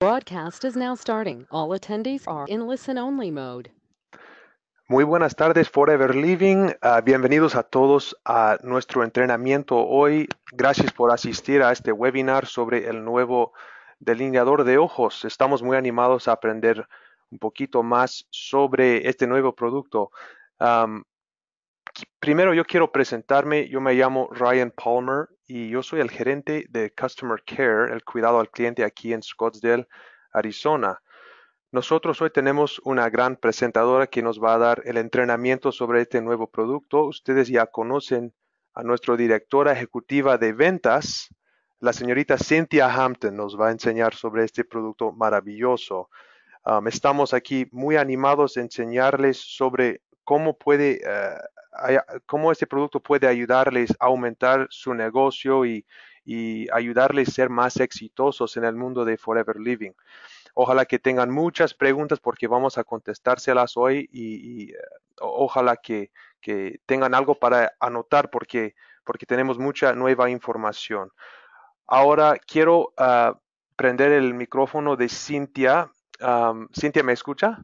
Broadcast is now starting. All attendees are in listen-only mode. Muy buenas tardes, Forever Living. Ah, bienvenidos a todos a nuestro entrenamiento hoy. Gracias por asistir a este webinar sobre el nuevo delineador de ojos. Estamos muy animados a aprender un poquito más sobre este nuevo producto. primero yo quiero presentarme. Yo me llamo Ryan Palmer y yo soy el gerente de Customer Care, el cuidado al cliente aquí en Scottsdale, Arizona. Nosotros hoy tenemos una gran presentadora que nos va a dar el entrenamiento sobre este nuevo producto. Ustedes ya conocen a nuestra directora ejecutiva de ventas, la señorita Cynthia Hampton, nos va a enseñar sobre este producto maravilloso. Um, estamos aquí muy animados a enseñarles sobre cómo puede eh, cómo este producto puede ayudarles a aumentar su negocio y, ayudarles a ser más exitosos en el mundo de Forever Living. Ojalá que tengan muchas preguntas porque vamos a contestárselas hoy y, eh, ojalá que, tengan algo para anotar porque, porque tenemos mucha nueva información. Ahora quiero ah, prender el micrófono de Cintia. Cintia, ¿me escucha?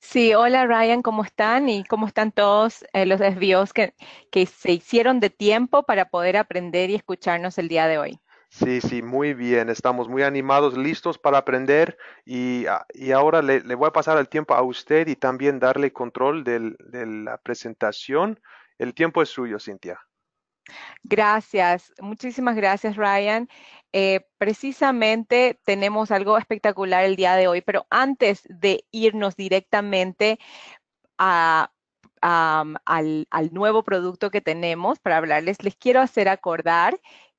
Sí, hola Ryan, ¿cómo están? Y cómo están todos eh, los desvíos que, se hicieron de tiempo para poder aprender y escucharnos el día de hoy. Sí, sí, muy bien. Estamos muy animados, listos para aprender. Y, ah, ahora le, voy a pasar el tiempo a usted y también darle control de la presentación. El tiempo es suyo, Cintia. Gracias, muchísimas gracias Ryan. Eh, precisamente tenemos algo espectacular el día de hoy, pero antes de irnos directamente al, al nuevo producto que tenemos para hablarles, les quiero hacer acordar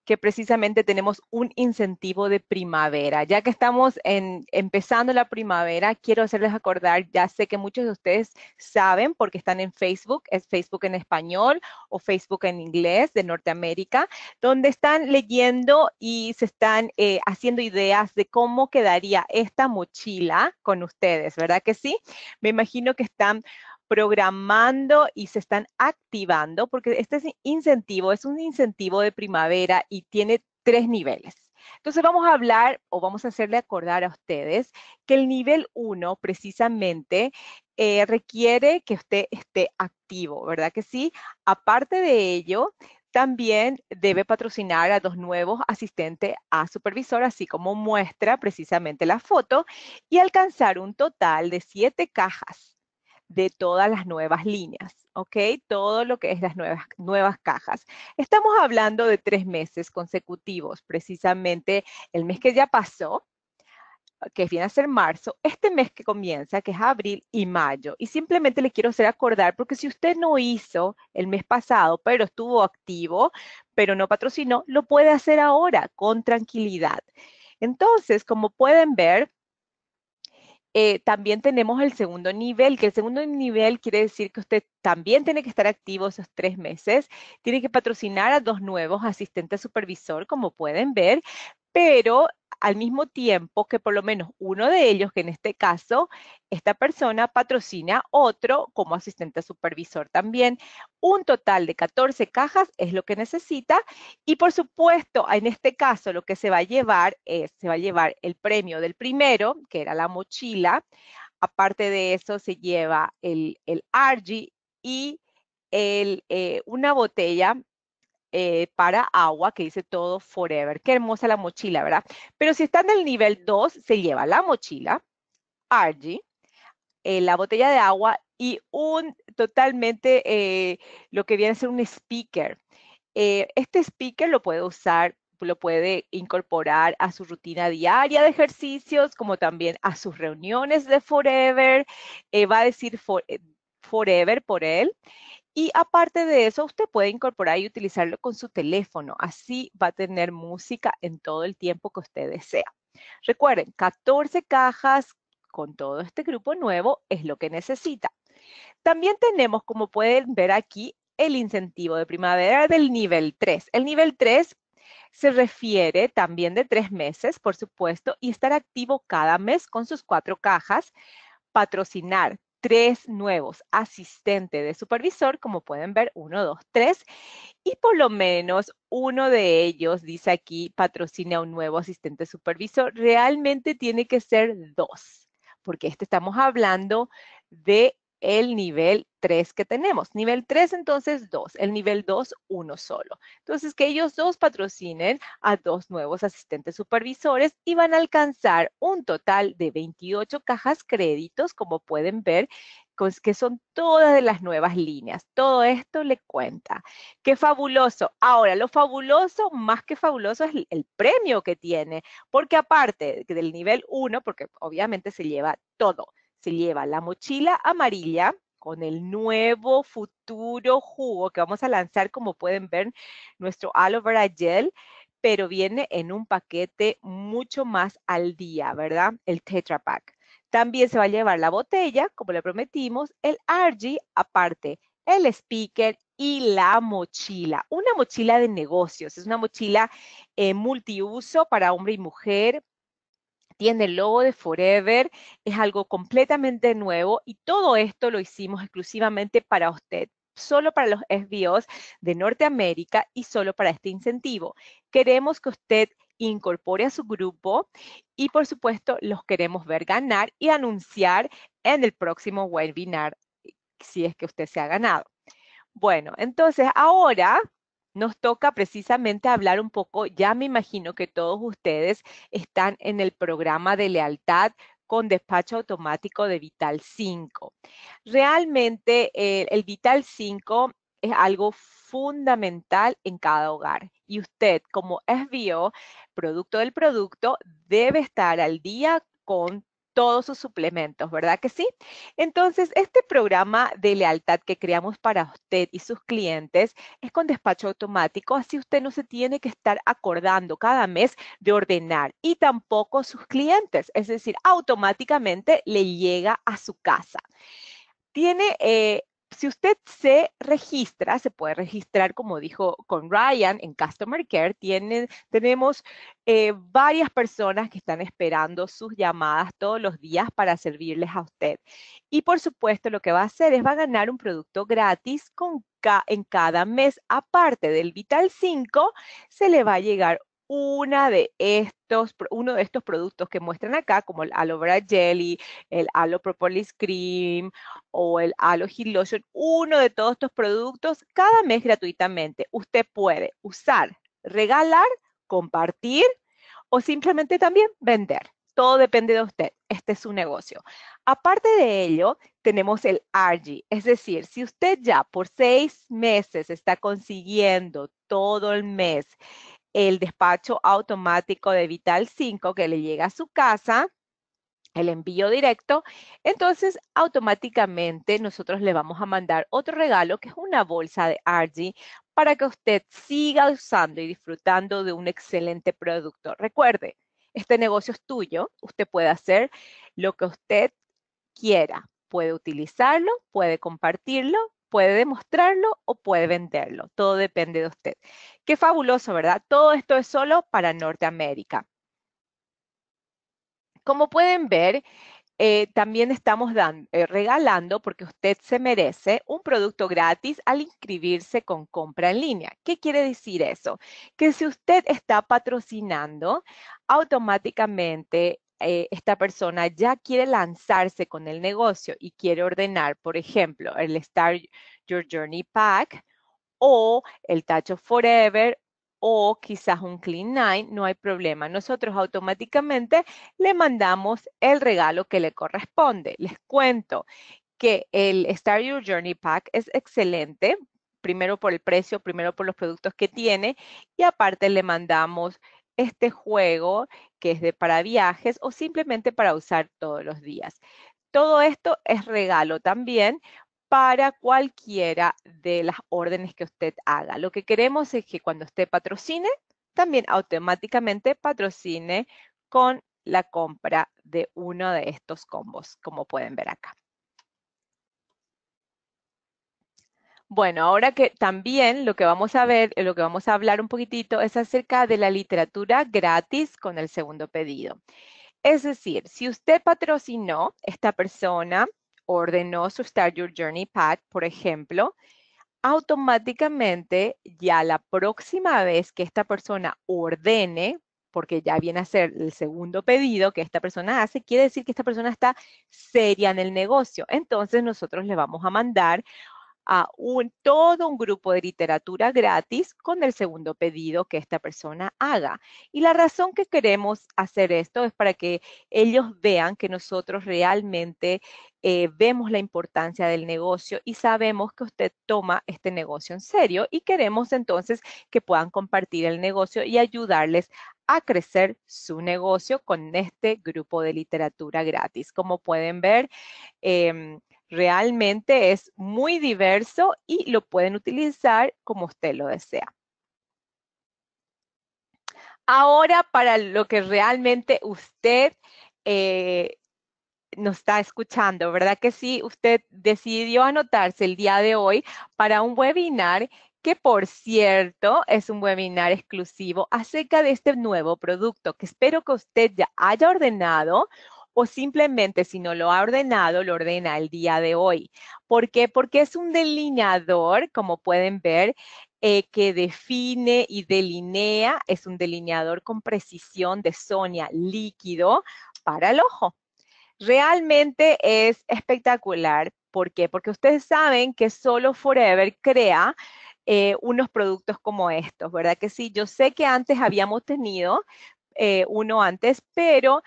que precisamente tenemos un incentivo de primavera. Ya que estamos en, empezando la primavera, quiero hacerles acordar, ya sé que muchos de ustedes saben porque están en Facebook, es Facebook en español o Facebook en inglés de Norteamérica, donde están leyendo y se están eh, haciendo ideas de cómo quedaría esta mochila con ustedes, ¿verdad que sí? Me imagino que están programando y se están activando, porque este incentivo es un incentivo de primavera y tiene tres niveles. Entonces vamos a hablar o vamos a hacerle acordar a ustedes que el nivel 1 precisamente eh, requiere que usted esté activo, ¿verdad que sí? Aparte de ello, también debe patrocinar a dos nuevos asistentes a supervisor, así como muestra precisamente la foto, y alcanzar un total de siete cajas de todas las nuevas líneas, ¿ok? Todo lo que es las nuevas, nuevas cajas. Estamos hablando de tres meses consecutivos, precisamente el mes que ya pasó, que viene a ser marzo, este mes que comienza, que es abril y mayo. Y simplemente le quiero hacer acordar, porque si usted no hizo el mes pasado, pero estuvo activo, pero no patrocinó, lo puede hacer ahora con tranquilidad. Entonces, como pueden ver, eh, también tenemos el segundo nivel, que el segundo nivel quiere decir que usted también tiene que estar activo esos tres meses, tiene que patrocinar a dos nuevos asistentes supervisor, como pueden ver, pero al mismo tiempo que por lo menos uno de ellos, que en este caso esta persona patrocina otro como asistente supervisor también. Un total de 14 cajas es lo que necesita y por supuesto en este caso lo que se va a llevar es, se va a llevar el premio del primero, que era la mochila, aparte de eso se lleva el, el Argy y el, eh, una botella eh, para agua que dice todo forever. Qué hermosa la mochila, ¿verdad? Pero si está en el nivel 2, se lleva la mochila, Argy, eh, la botella de agua y un totalmente eh, lo que viene a ser un speaker. este speaker lo puede usar lo puede incorporar a su rutina diaria de ejercicios, como también a sus reuniones de Forever. va a decir Forever por él. Y aparte de eso, usted puede incorporar y utilizarlo con su teléfono. Así va a tener música en todo el tiempo que usted desea. Recuerden, 14 cajas con todo este grupo nuevo es lo que necesita. También tenemos, como pueden ver aquí, el incentivo de primavera del nivel 3. El nivel 3 se refiere también de tres meses, por supuesto, y estar activo cada mes con sus cuatro cajas, patrocinar tres nuevos asistentes de supervisor, como pueden ver, uno, dos, tres, y por lo menos uno de ellos, dice aquí, patrocina a un nuevo asistente supervisor, realmente tiene que ser dos, porque este estamos hablando de el nivel 3 que tenemos. Nivel 3, entonces, 2. El nivel 2, uno solo. Entonces, que ellos dos patrocinen a dos nuevos asistentes supervisores y van a alcanzar un total de 28 cajas créditos, como pueden ver, que son todas de las nuevas líneas. Todo esto le cuenta. ¡Qué fabuloso! Ahora, lo fabuloso, más que fabuloso, es el premio que tiene, porque aparte del nivel 1, porque obviamente se lleva todo, se lleva la mochila amarilla con el nuevo futuro jugo que vamos a lanzar, como pueden ver, nuestro aloe vera gel, pero viene en un paquete mucho más al día, ¿verdad? El Tetra Pak. También se va a llevar la botella, como le prometimos, el Argy aparte, el speaker y la mochila. Una mochila de negocios, es una mochila eh, multiuso para hombre y mujer, tiene el logo de Forever, es algo completamente nuevo y todo esto lo hicimos exclusivamente para usted solo para los SBOs de Norteamérica y solo para este incentivo. Queremos que usted incorpore a su grupo y por supuesto los queremos ver ganar y anunciar en el próximo webinar si es que usted se ha ganado. Bueno, entonces ahora nos toca precisamente hablar un poco, ya me imagino que todos ustedes están en el programa de lealtad con despacho automático de Vital 5. Realmente eh, el Vital 5 es algo fundamental en cada hogar. Y usted, como SBO, producto del producto, debe estar al día con todos sus suplementos, ¿verdad que sí? Entonces, este programa de lealtad que creamos para usted y sus clientes es con despacho automático, así usted no se tiene que estar acordando cada mes de ordenar y tampoco sus clientes, es decir, automáticamente le llega a su casa. Tiene eh, si usted se registra, se puede registrar, como dijo con Ryan, en Customer Care, tenemos eh, varias personas que están esperando sus llamadas todos los días para servirles a usted. Y por supuesto, lo que va a hacer es va a ganar un producto gratis en cada mes. Aparte del Vital 5, se le va a llegar una de estos, uno de estos productos que muestran acá, como el aloe vera jelly, el aloe propolis cream o el aloe heat lotion, uno de todos estos productos cada mes gratuitamente. Usted puede usar, regalar, compartir o simplemente también vender. Todo depende de usted. Este es su negocio. Aparte de ello, tenemos el RG. Es decir, si usted ya por seis meses está consiguiendo todo el mes el despacho automático de Vital 5 que le llega a su casa, el envío directo, entonces automáticamente nosotros le vamos a mandar otro regalo que es una bolsa de Argy para que usted siga usando y disfrutando de un excelente producto. Recuerde, este negocio es tuyo, usted puede hacer lo que usted quiera, puede utilizarlo, puede compartirlo puede demostrarlo o puede venderlo. Todo depende de usted. Qué fabuloso, ¿verdad? Todo esto es solo para Norteamérica. Como pueden ver, eh, también estamos eh, regalando, porque usted se merece, un producto gratis al inscribirse con compra en línea. ¿Qué quiere decir eso? Que si usted está patrocinando, automáticamente eh, esta persona ya quiere lanzarse con el negocio y quiere ordenar, por ejemplo, el Start Your Journey Pack o el Tacho Forever o quizás un Clean Nine, no hay problema. Nosotros automáticamente le mandamos el regalo que le corresponde. Les cuento que el Start Your Journey Pack es excelente, primero por el precio, primero por los productos que tiene y aparte le mandamos este juego que es de, para viajes o simplemente para usar todos los días. Todo esto es regalo también para cualquiera de las órdenes que usted haga. Lo que queremos es que cuando usted patrocine, también automáticamente patrocine con la compra de uno de estos combos, como pueden ver acá. Bueno, ahora que también lo que vamos a ver, eh, lo que vamos a hablar un poquitito es acerca de la literatura gratis con el segundo pedido. Es decir, si usted patrocinó esta persona, ordenó su Start Your Journey Pack, por ejemplo, automáticamente ya la próxima vez que esta persona ordene, porque ya viene a ser el segundo pedido que esta persona hace, quiere decir que esta persona está seria en el negocio. Entonces nosotros le vamos a mandar a un, todo un grupo de literatura gratis con el segundo pedido que esta persona haga. Y la razón que queremos hacer esto es para que ellos vean que nosotros realmente eh, vemos la importancia del negocio y sabemos que usted toma este negocio en serio y queremos entonces que puedan compartir el negocio y ayudarles a crecer su negocio con este grupo de literatura gratis. Como pueden ver, em, Realmente es muy diverso y lo pueden utilizar como usted lo desea. Ahora, para lo que realmente usted eh, nos está escuchando, ¿verdad que sí? Usted decidió anotarse el día de hoy para un webinar que por cierto es un webinar exclusivo acerca de este nuevo producto que espero que usted ya haya ordenado o simplemente si no lo ha ordenado, lo ordena el día de hoy. ¿Por qué? Porque es un delineador, como pueden ver, eh, que define y delinea, es un delineador con precisión de Sonia líquido para el ojo. Realmente es espectacular. ¿Por qué? Porque ustedes saben que solo Forever crea eh, unos productos como estos, ¿verdad? Que sí, yo sé que antes habíamos tenido eh, uno antes, pero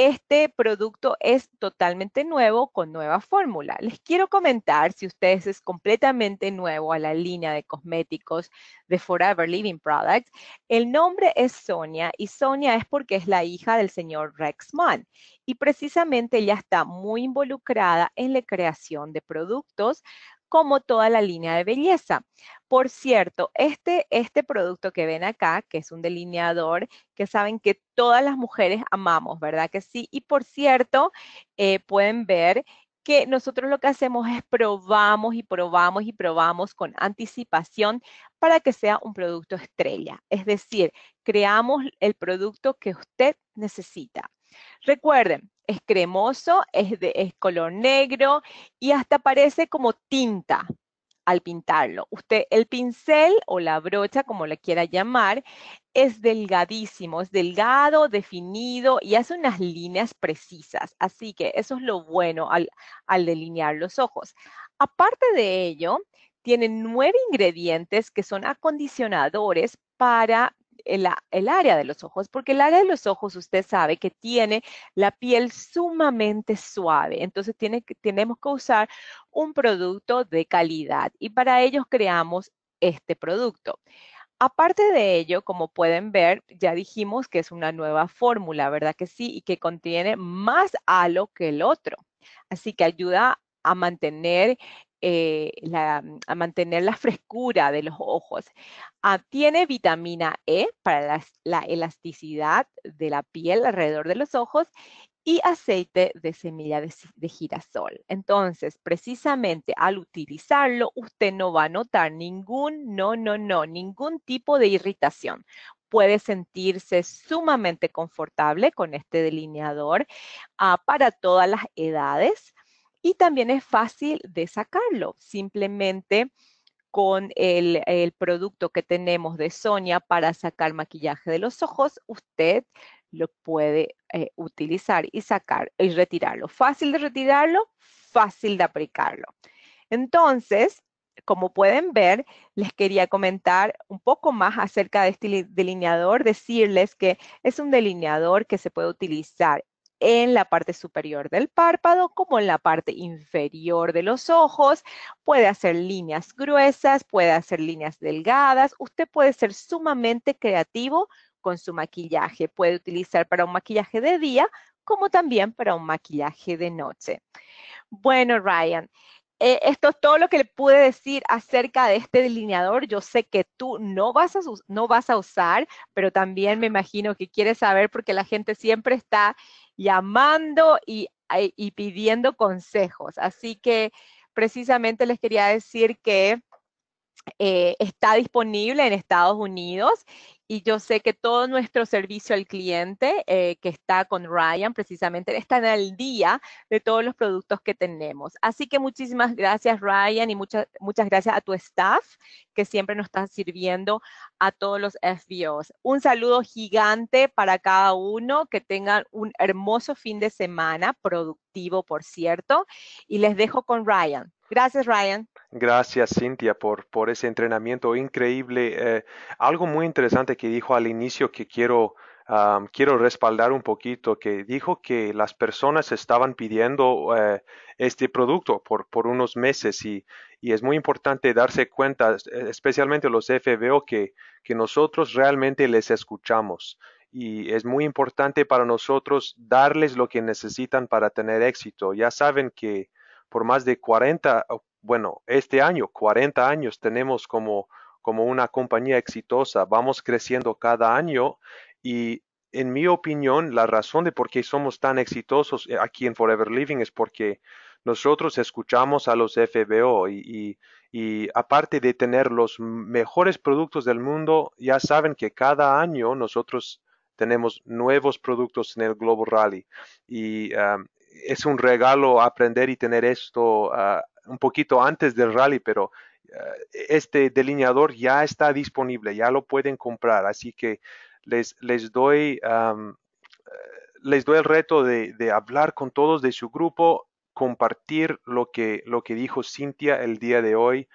este producto es totalmente nuevo con nueva fórmula. Les quiero comentar, si ustedes es completamente nuevo a la línea de cosméticos de Forever Living Products, el nombre es Sonia y Sonia es porque es la hija del señor Rex Mann y precisamente ella está muy involucrada en la creación de productos como toda la línea de belleza. Por cierto, este, este producto que ven acá, que es un delineador, que saben que todas las mujeres amamos, ¿verdad que sí? Y por cierto, eh, pueden ver que nosotros lo que hacemos es probamos y probamos y probamos con anticipación para que sea un producto estrella. Es decir, creamos el producto que usted necesita. Recuerden, es cremoso, es, de, es color negro y hasta parece como tinta, al pintarlo. Usted, el pincel o la brocha, como le quiera llamar, es delgadísimo, es delgado, definido y hace unas líneas precisas. Así que eso es lo bueno al, al delinear los ojos. Aparte de ello, tiene nueve ingredientes que son acondicionadores para el, área de los ojos, porque el área de los ojos usted sabe que tiene la piel sumamente suave, entonces tiene, tenemos que usar un producto de calidad y para ellos creamos este producto. Aparte de ello, como pueden ver, ya dijimos que es una nueva fórmula, ¿verdad que sí? Y que contiene más halo que el otro. Así que ayuda a mantener eh, mm, a mantener la frescura de los ojos. Ah, tiene vitamina E para la, elasticidad de la piel alrededor de los ojos y aceite de semilla de, girasol. Entonces, precisamente al utilizarlo, usted no va a notar ningún, no, no, no, ningún tipo de irritación. Puede sentirse sumamente confortable con este delineador ah, para todas las edades. Y también es fácil de sacarlo, simplemente con el, producto que tenemos de Sonia para sacar maquillaje de los ojos, usted lo puede eh, utilizar y sacar y retirarlo. Fácil de retirarlo, fácil de aplicarlo. Entonces, como pueden ver, les quería comentar un poco más acerca de este delineador, decirles que es un delineador que se puede utilizar en la parte superior del párpado como en la parte inferior de los ojos. Puede hacer líneas gruesas, puede hacer líneas delgadas. Usted puede ser sumamente creativo con su maquillaje. Puede utilizar para un maquillaje de día como también para un maquillaje de noche. Bueno, Ryan, eh, esto es todo lo que le pude decir acerca de este delineador. Yo sé que tú no vas, a, no vas a usar, pero también me imagino que quieres saber porque la gente siempre está llamando eh, y, pidiendo consejos. Así que precisamente les quería decir que eh, está disponible en Estados Unidos y yo sé que todo nuestro servicio al cliente eh, que está con Ryan precisamente está en el día de todos los productos que tenemos. Así que muchísimas gracias Ryan y muchas, muchas gracias a tu staff que siempre nos está sirviendo a todos los FBOs. Un saludo gigante para cada uno, que tengan un hermoso fin de semana productivo activo, por cierto. Y les dejo con Ryan. Gracias, Ryan. Gracias, Cintia, por, por ese entrenamiento increíble. Eh, algo muy interesante que dijo al inicio que quiero, quiero respaldar un poquito, que dijo que las personas estaban pidiendo eh, este producto por, por unos meses y, es muy importante darse cuenta, especialmente los FBO, que, que nosotros realmente les escuchamos y es muy importante para nosotros darles lo que necesitan para tener éxito. Ya saben que por más de 40, bueno, este año, 40 años tenemos como, como una compañía exitosa, vamos creciendo cada año y en mi opinión, la razón de por qué somos tan exitosos eh, aquí en Forever Living es porque nosotros escuchamos a los FBO y, y, aparte de tener los mejores productos del mundo, ya saben que cada año nosotros tenemos nuevos productos en el Globo Rally y es un regalo aprender y tener esto ah, un poquito antes del rally, pero ah, este delineador ya está disponible, ya lo pueden comprar, así que les, les doy... les doy el reto de, de hablar con todos de su grupo compartir lo que, lo que dijo Cintia el día de hoy,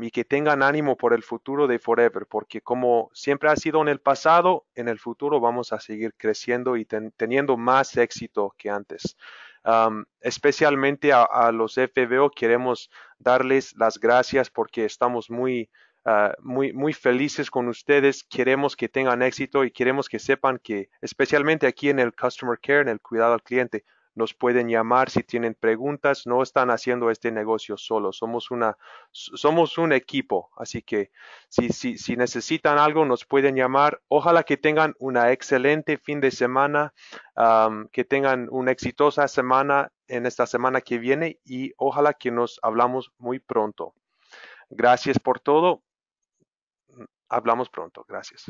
y que tengan ánimo por el futuro de Forever, porque como siempre ha sido en el pasado, en el futuro vamos a seguir creciendo y teniendo más éxito que antes. especialmente a, los FBO queremos darles las gracias porque estamos muy, ah, muy, muy felices con ustedes. Queremos que tengan éxito y queremos que sepan que, especialmente aquí en el Customer Care, en el cuidado al cliente, nos pueden llamar si tienen preguntas. No están haciendo este negocio solo, somos, una, somos un equipo, así que si, si, necesitan algo nos pueden llamar. Ojalá que tengan una excelente fin de semana, que tengan una exitosa semana en esta semana que viene y ojalá que nos hablamos muy pronto. Gracias por todo. Hablamos pronto. Gracias.